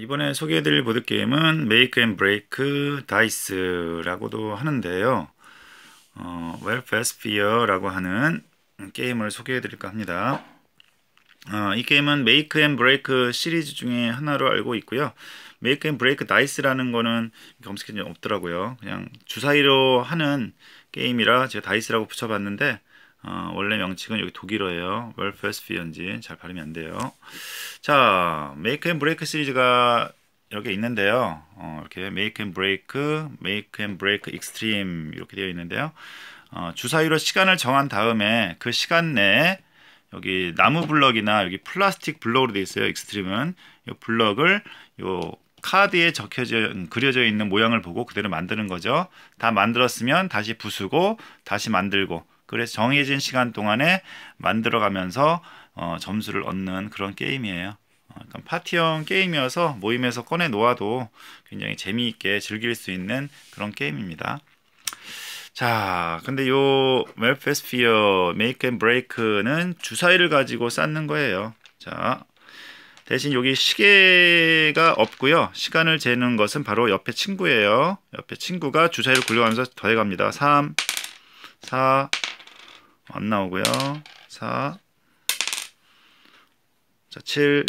이번에 소개해드릴 보드게임은 메이크 앤 브레이크 다이스라고도 하는데요. 어, 웰페스피어라고 하는 게임을 소개해드릴까 합니다. 어, 이 게임은 메이크 앤 브레이크 시리즈 중에 하나로 알고 있고요. 메이크 앤 브레이크 다이스라는 거는 검색해는 없더라고요. 그냥 주사위로 하는 게임이라 제가 다이스라고 붙여봤는데 어, 원래 명칭은 여기 독일어예요. Welfare s 월페스피언지 잘 발음이 안 돼요. 자, 메이크 앤 브레이크 시리즈가 이렇게 있는데요. 어, 이렇게 메이크 앤 브레이크, 메이크 앤 브레이크 r e m e 이렇게 되어 있는데요. 어, 주사위로 시간을 정한 다음에 그 시간 내에 여기 나무 블럭이나 여기 플라스틱 블럭으로 되어 있어요. 익스트림은 이 블럭을 요 카드에 적혀져 그려져 있는 모양을 보고 그대로 만드는 거죠. 다 만들었으면 다시 부수고 다시 만들고 그래서 정해진 시간 동안에 만들어가면서 어, 점수를 얻는 그런 게임이에요. 약 어, 그러니까 파티형 게임이어서 모임에서 꺼내 놓아도 굉장히 재미있게 즐길 수 있는 그런 게임입니다. 자, 근데 요 웰페스피어 메이크 앤 브레이크는 주사위를 가지고 쌓는 거예요. 자, 대신 여기 시계가 없고요. 시간을 재는 것은 바로 옆에 친구예요. 옆에 친구가 주사위를 굴려가면서 더해갑니다. 3, 4, 안 나오고요. 4 자, 7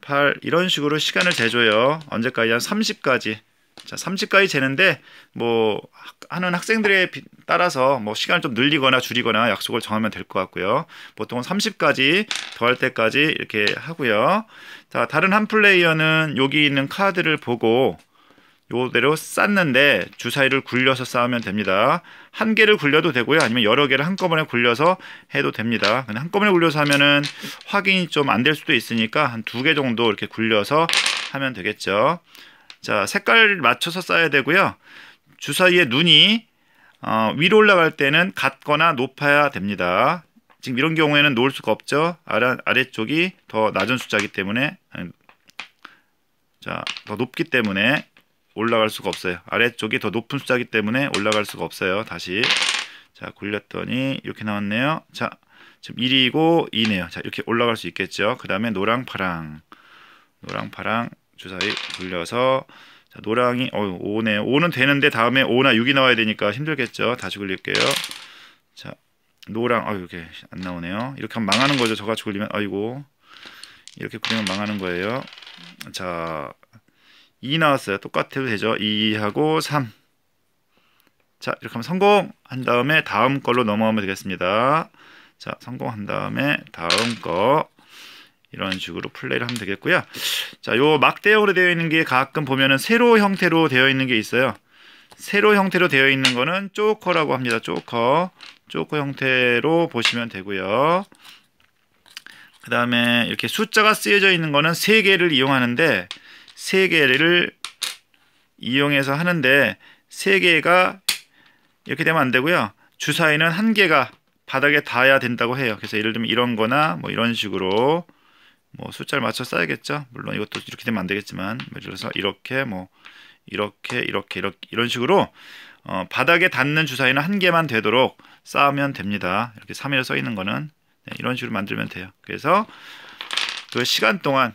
8 이런 식으로 시간을 재줘요. 언제까지? 한 30까지. 자, 30까지 재는데 뭐 하는 학생들에 따라서 뭐 시간을 좀 늘리거나 줄이거나 약속을 정하면 될 것 같고요. 보통은 30까지 더할 때까지 이렇게 하고요. 자, 다른 한 플레이어는 여기 있는 카드를 보고 요대로 쌌는데 주사위를 굴려서 쌓으면 됩니다. 한 개를 굴려도 되고요. 아니면 여러 개를 한꺼번에 굴려서 해도 됩니다. 근데 한꺼번에 굴려서 하면은 확인이 좀 안 될 수도 있으니까 한 두 개 정도 이렇게 굴려서 하면 되겠죠. 자, 색깔 맞춰서 쌓아야 되고요. 주사위의 눈이 어, 위로 올라갈 때는 같거나 높아야 됩니다. 지금 이런 경우에는 놓을 수가 없죠. 아래, 아래쪽이 더 낮은 숫자이기 때문에 자, 더 높기 때문에 올라갈 수가 없어요. 아래쪽이 더 높은 숫자이기 때문에 올라갈 수가 없어요. 다시 자 굴렸더니 이렇게 나왔네요. 자 지금 1이고 2네요. 자 이렇게 올라갈 수 있겠죠. 그 다음에 노랑 파랑 노랑 파랑 주사위 굴려서 자, 노랑이 어5네 5는 되는데 다음에 5나 6이 나와야 되니까 힘들겠죠. 다시 굴릴게요. 자 노랑 아 이렇게 안 나오네요. 이렇게 하면 망하는 거죠. 저같이 굴리면 아이고 이렇게 굴리면 망하는 거예요. 자2 나왔어요. 똑같아도 되죠. 2하고 3. 자, 이렇게 하면 성공한 다음에 다음 걸로 넘어가면 되겠습니다. 자, 성공한 다음에 다음 거 이런 식으로 플레이를 하면 되겠고요. 자, 요 막대형으로 되어 있는 게 가끔 보면은 세로 형태로 되어 있는 게 있어요. 세로 형태로 되어 있는 거는 조커라고 합니다. 조커조커 형태로 보시면 되고요. 그 다음에 이렇게 숫자가 쓰여져 있는 거는 세 개를 이용하는데 세 개를 이용해서 하는데 세 개가 이렇게 되면 안 되고요. 주사위는 한 개가 바닥에 닿아야 된다고 해요. 그래서 예를 들면 이런 거나 뭐 이런 식으로 뭐 숫자를 맞춰 써야겠죠. 물론 이것도 이렇게 되면 안 되겠지만 뭐 예를 들어서 이렇게 뭐 이렇게 이렇게 이렇게 이런 식으로 어, 바닥에 닿는 주사위는 한 개만 되도록 쌓으면 됩니다. 이렇게 3일을 써 있는 거는 네, 이런 식으로 만들면 돼요. 그래서 그 시간 동안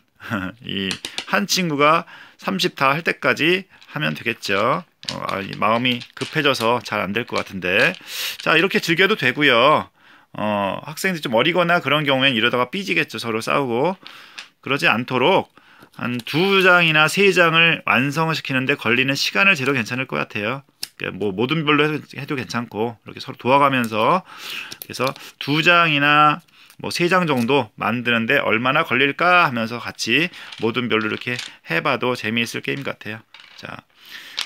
이한 친구가 30 다 할 때까지 하면 되겠죠. 어, 아, 마음이 급해져서 잘 안 될 것 같은데 자 이렇게 즐겨도 되고요. 어, 학생들이 좀 어리거나 그런 경우엔 이러다가 삐지겠죠. 서로 싸우고 그러지 않도록 한 두 장이나 세 장을 완성시키는데 걸리는 시간을 재도 괜찮을 것 같아요. 그러니까 뭐 모든 별로 해도 괜찮고 이렇게 서로 도와가면서 그래서 두 장이나 뭐세장 정도 만드는데 얼마나 걸릴까 하면서 같이 모든 별로 이렇게 해봐도 재미있을 게임 같아요. 자,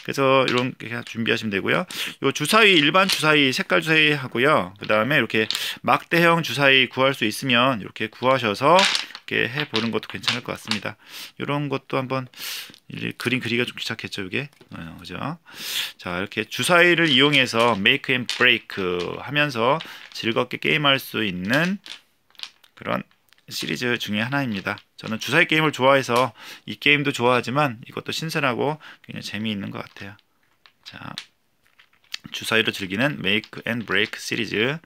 그래서 이런 게 준비하시면 되고요. 요 주사위 일반 주사위 색깔 주사위 하고요. 그 다음에 이렇게 막대형 주사위 구할 수 있으면 이렇게 구하셔서 이렇게 해 보는 것도 괜찮을 것 같습니다. 이런 것도 한번 그림 그리기가 좀 귀찮겠죠, 이게 어, 그죠? 자 이렇게 주사위를 이용해서 메이크 e 브레이크 하면서 즐겁게 게임할 수 있는 그런 시리즈 중에 하나입니다. 저는 주사위 게임을 좋아해서 이 게임도 좋아하지만 이것도 신선하고 굉장히 재미있는 것 같아요. 자, 주사위로 즐기는 Make and Break 시리즈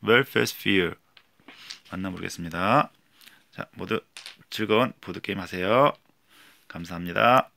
w e l f i r e s Fear 만나보겠습니다. 자, 모두 즐거운 보드게임 하세요. 감사합니다.